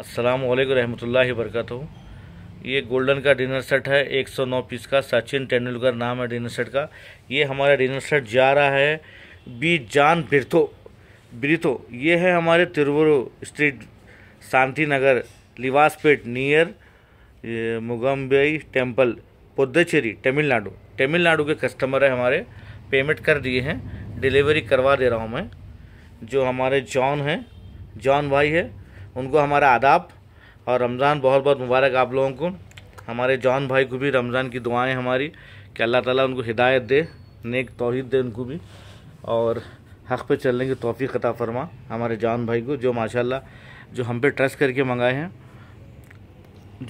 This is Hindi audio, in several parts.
अस्सलाम वालेकुम रहमतुल्लाहि वरकत ये गोल्डन का डिनर सेट है 109 पीस का सचिन तेंदुलकर नाम है डिनर सेट का ये हमारा डिनर सेट जा रहा है बी जान बिरतो ब्रितो ये है हमारे Thiruvaru street Shanti Nagar Lawspet near Mugambai temple Puducherry Tamil Nadu Tamil Nadu के कस्टमर है हमारे पेमेंट कर दिए हैं डिलीवरी करवा दे रहा हूँ मैं जो हमारे जॉन हैं जॉन भाई है उनको हमारा आदाब और रमज़ान बहुत बहुत मुबारक आप लोगों को हमारे जॉन भाई को भी रमज़ान की दुआएं हमारी कि अल्लाह ताला उनको हिदायत दे नेक तोहद दे उनको भी और हक़ पे चलने की तोफ़ी ख़ता फरमा हमारे जॉन भाई को जो माशाल्लाह जो हम पे ट्रस्ट करके मंगाए हैं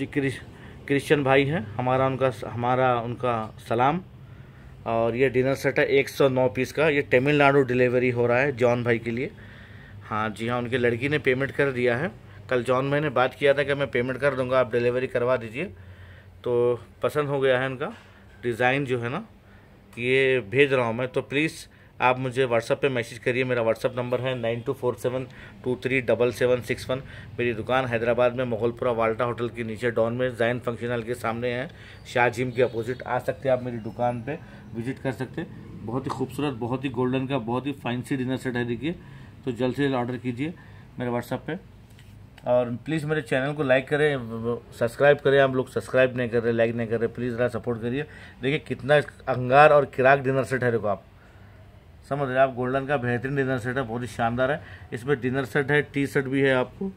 जी क्रिश्चियन भाई हैं हमारा उनका हमारा उनका सलाम और ये डिनर सेट है नौ पीस का ये तमिलनाडु डिलीवरी हो रहा है जॉन भाई के लिए हाँ जी हाँ उनकी लड़की ने पेमेंट कर दिया है कल जॉन मैंने बात किया था कि मैं पेमेंट कर दूंगा आप डिलीवरी करवा दीजिए तो पसंद हो गया है इनका डिज़ाइन जो है ना ये भेज रहा हूँ मैं तो प्लीज़ आप मुझे व्हाट्सअप पे मैसेज करिए मेरा व्हाट्सअप नंबर है nine two four seven two three double seven six one मेरी दुकान हैदराबाद में मोगलपुरा वाल्टा होटल के नीचे डॉन में जैन फंक्शनल के सामने है शाहजिम के अपोजिट आ सकते हैं आप मेरी दुकान पर विजिट कर सकते बहुत ही खूबसूरत बहुत ही गोल्डन का बहुत ही फाइनसी डिनर सेट है देखिए तो जल्द से जल्द ऑर्डर कीजिए मेरे व्हाट्सएप पे और प्लीज़ मेरे चैनल को लाइक करें सब्सक्राइब करें आप लोग सब्सक्राइब नहीं कर रहे लाइक नहीं कर रहे प्लीज़ ज़रा सपोर्ट करिए देखिए कितना अंगार और किराक डिनर सेट है देखो आप समझ रहे आप गोल्डन का बेहतरीन डिनर सेट है बहुत ही शानदार है इसमें डिनर सेट है टी सेट भी है आपको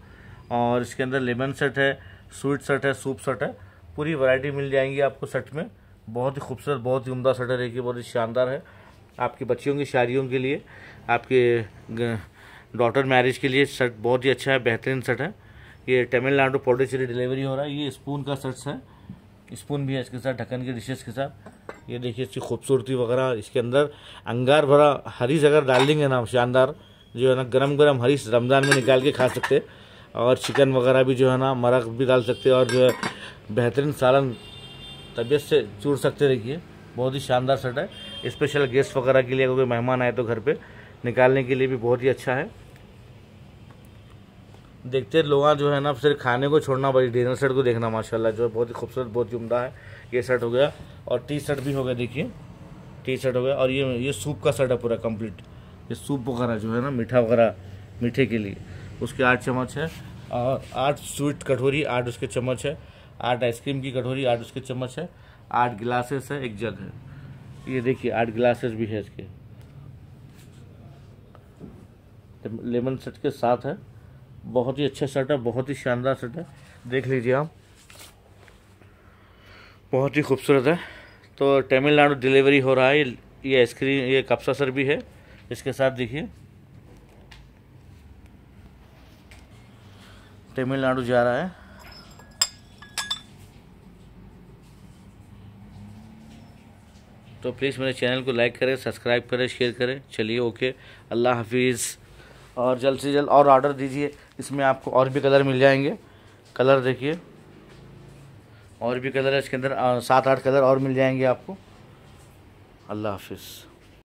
और इसके अंदर लेमन सेट है स्वीट सेट है सूप सेट है पूरी वैरायटी मिल जाएंगी आपको सेट में बहुत ही खूबसूरत बहुत ही उमदा सेट है देखिए बहुत ही शानदार है आपकी बच्चियों की शादियों के लिए आपके डॉटर मैरिज के लिए शर्ट बहुत ही अच्छा है बेहतरीन शर्ट है ये तमिलनाडु पौडेचेरी डिलीवरी हो रहा है ये स्पून का शर्ट है स्पून भी है इसके साथ ढक्कन के डिशेस के साथ ये देखिए इसकी खूबसूरती वगैरह इसके अंदर अंगार भरा हरी अगर डाल देंगे ना शानदार जो है ना गरम गरम हरी रमज़ान में निकाल के खा सकते और चिकन वगैरह भी जो है ना मरक भी डाल सकते और जो है बेहतरीन सालन तबीयत से चूर सकते देखिए बहुत ही शानदार शर्ट है स्पेशल गेस्ट वगैरह के लिए अगर कोई मेहमान आए तो घर पर निकालने के लिए भी बहुत ही अच्छा है देखते लोग जो है ना सिर्फ खाने को छोड़ना बड़ी डिनर सेट को देखना माशाल्लाह जो है बहुत ही खूबसूरत बहुत ही उमदा है ये शर्ट हो गया और टी शर्ट भी हो गया देखिए टी शर्ट हो गया और ये ये सूप का शर्ट है पूरा कंप्लीट ये सूप वगैरह जो है ना मीठा वगैरह मीठे के लिए उसके आठ चम्मच है और आठ स्वीट कटोरी आठ उसके चम्मच है आठ आइसक्रीम की कटोरी आठ उसके चम्मच है आठ गिलासेस है एक जग है ये देखिए आठ गिलासेस भी है इसके लेमन सेट के साथ है बहुत ही अच्छा शर्ट है बहुत ही शानदार शर्ट है देख लीजिए आप बहुत ही खूबसूरत है तो तमिलनाडु डिलीवरी हो रहा है ये आइसक्रीम ये कप्सा सर भी है इसके साथ देखिए तमिलनाडु जा रहा है तो प्लीज़ मेरे चैनल को लाइक करें सब्सक्राइब करें शेयर करें चलिए ओके अल्लाह हाफिज़ और जल्द से जल्द और ऑर्डर दीजिए इसमें आपको और भी कलर मिल जाएंगे कलर देखिए और भी कलर है इसके अंदर सात आठ कलर और मिल जाएंगे आपको अल्लाह हाफिज़